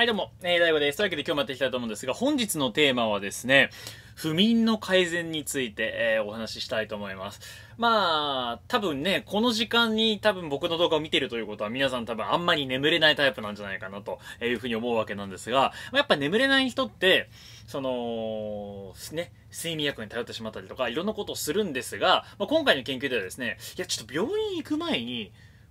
はいどうも、えー、大悟です。というわけで今日もやっていきたいと思うんですが、本日のテーマはですね、不眠の改善について、えー、お話ししたいと思います。まあ、多分ね、この時間に多分僕の動画を見てるということは皆さん多分あんまり眠れないタイプなんじゃないかなというふうに思うわけなんですが、まあ、やっぱ眠れない人って、その、ね、睡眠薬に頼ってしまったりとか、いろんなことをするんですが、まあ、今回の研究ではですね、いや、ちょっと病院行く前に、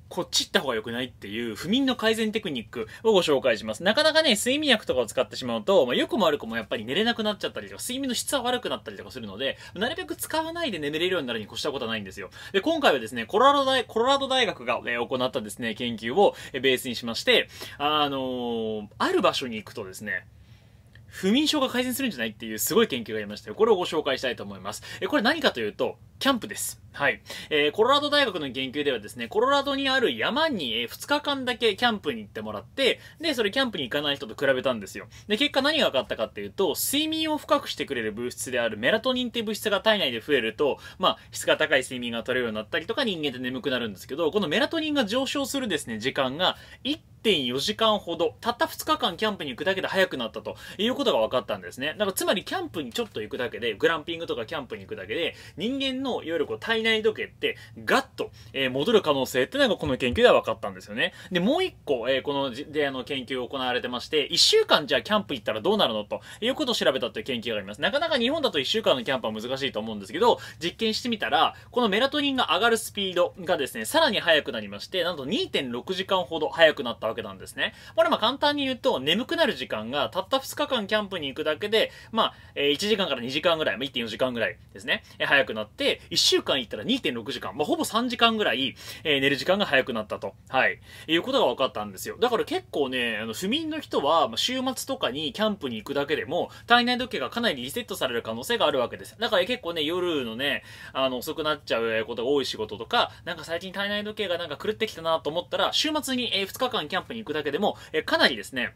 こっち行った方が良くないっていう不眠の改善テクニックをご紹介します。なかなかね、睡眠薬とかを使ってしまうと、まあ、良くも悪くもやっぱり寝れなくなっちゃったりとか、睡眠の質は悪くなったりとかするので、なるべく使わないで眠れるようになるに越したことはないんですよ。で、今回はですね、コロラド大、コロラド大学が、え行ったですね、研究をベースにしまして、あのー、ある場所に行くとですね、不眠症が改善するんじゃないっていうすごい研究がありましたよ。これをご紹介したいと思います。え、これ何かというと、キャンプです。はい。えー、コロラド大学の研究ではですね、コロラドにある山に、え2日間だけキャンプに行ってもらって、で、それキャンプに行かない人と比べたんですよ。で、結果何が分かったかっていうと、睡眠を深くしてくれる物質であるメラトニンっていう物質が体内で増えると、まあ、質が高い睡眠が取れるようになったりとか人間って眠くなるんですけど、このメラトニンが上昇するですね、時間が1.4時間ほど、たった2日間キャンプに行くだけで早くなったということが分かったんですね。だからつまりキャンプにちょっと行くだけで、グランピングとかキャンプに行くだけで、人間のいわゆるこう体内々時計ってガッと、えー、戻る可能性ってのがこの研究では分かったんですよね。で、もう一個、えー、このであの研究を行われてまして、1週間じゃあキャンプ行ったらどうなるのということを調べたという研究があります。なかなか日本だと1週間のキャンプは難しいと思うんですけど、実験してみたら、このメラトニンが上がるスピードがですね、さらに速くなりまして、なんと2.6時間ほど速くなったわけなんですね。これまあ簡単に言うと、眠くなる時間がたった2日間キャンプに行くだけで、まあ、え1時間から2時間ぐらい、まあ、1.4時間ぐらいですね、速くなって、1週間行ったら2.6時間、まあ、ほぼ3時間ぐらい、えー、寝る時間が早くなったと、はい、いうことが分かったんですよ。だから結構ね、あの、不眠の人は、まあ、週末とかにキャンプに行くだけでも、体内時計がかなりリセットされる可能性があるわけです。だから結構ね、夜のね、あの、遅くなっちゃうことが多い仕事とか、なんか最近体内時計がなんか狂ってきたなと思ったら、週末に、えー、2日間キャンプに行くだけでも、えー、かなりですね、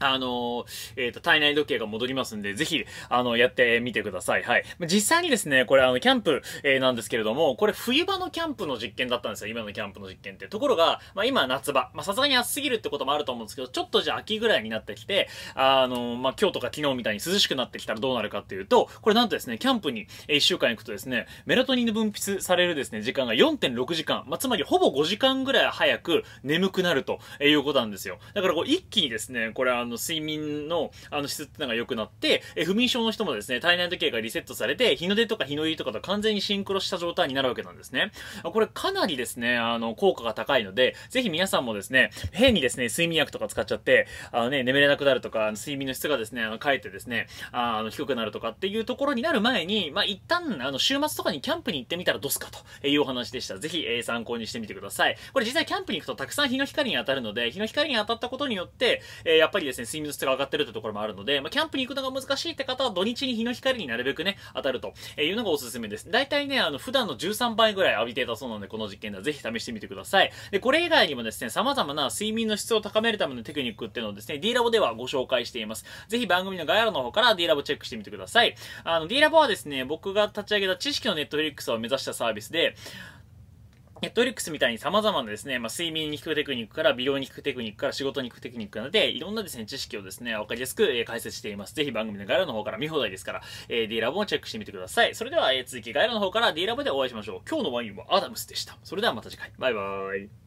あの、えっ、ー、と、体内時計が戻りますんで、ぜひ、あの、やってみてください。はい。実際にですね、これ、あの、キャンプ、えー、なんですけれども、これ、冬場のキャンプの実験だったんですよ。今のキャンプの実験って。ところが、まあ、今、夏場。まあ、さすがに暑すぎるってこともあると思うんですけど、ちょっとじゃあ秋ぐらいになってきて、あの、まあ、今日とか昨日みたいに涼しくなってきたらどうなるかっていうと、これなんとですね、キャンプに、えー、1週間行くとですね、メラトニンの分泌されるですね、時間が4.6時間。まあ、つまり、ほぼ5時間ぐらい早く眠くなるということなんですよ。だから、こう、一気にですね、これ、あの、の睡眠のあの質ってのが良くなって、え不眠症の人もですね、体内時計がリセットされて、日の出とか日の入りとかと完全にシンクロした状態になるわけなんですね。これかなりですね、あの、効果が高いので、ぜひ皆さんもですね、変にですね、睡眠薬とか使っちゃって、あのね、眠れなくなるとか、睡眠の質がですね、あの、かえってですね、あの、低くなるとかっていうところになる前に、まあ、一旦、あの、週末とかにキャンプに行ってみたらどうすかというお話でした。ぜひ、えー、参考にしてみてください。これ実際キャンプに行くとたくさん日の光に当たるので、日の光に当たったことによって、えー、やっぱりですねですね、睡眠の質が上がってるってところもあるので、まあ、キャンプに行くのが難しいって方は土日に日の光になるべくね、当たるというのがおすすめです。大体ね、あの、普段の13倍ぐらい浴びてたそうなので、この実験ではぜひ試してみてください。で、これ以外にもですね、様々な睡眠の質を高めるためのテクニックっていうのをですね、D ラボではご紹介しています。ぜひ番組の概要欄の方から D ラボチェックしてみてください。あの、D ラボはですね、僕が立ち上げた知識のネットフリックスを目指したサービスで、ネットリックスみたいに様々なですね、まあ、睡眠に効くテクニックから美容に効くテクニックから仕事に効くテクニックなので、いろんなですね、知識をですね、わかりやすく解説しています。ぜひ番組の概要の方から見放題ですから、えー、D ラボもチェックしてみてください。それでは、えー、続き概要の方から D ラボでお会いしましょう。今日のワインはアダムスでした。それではまた次回。バイバーイ。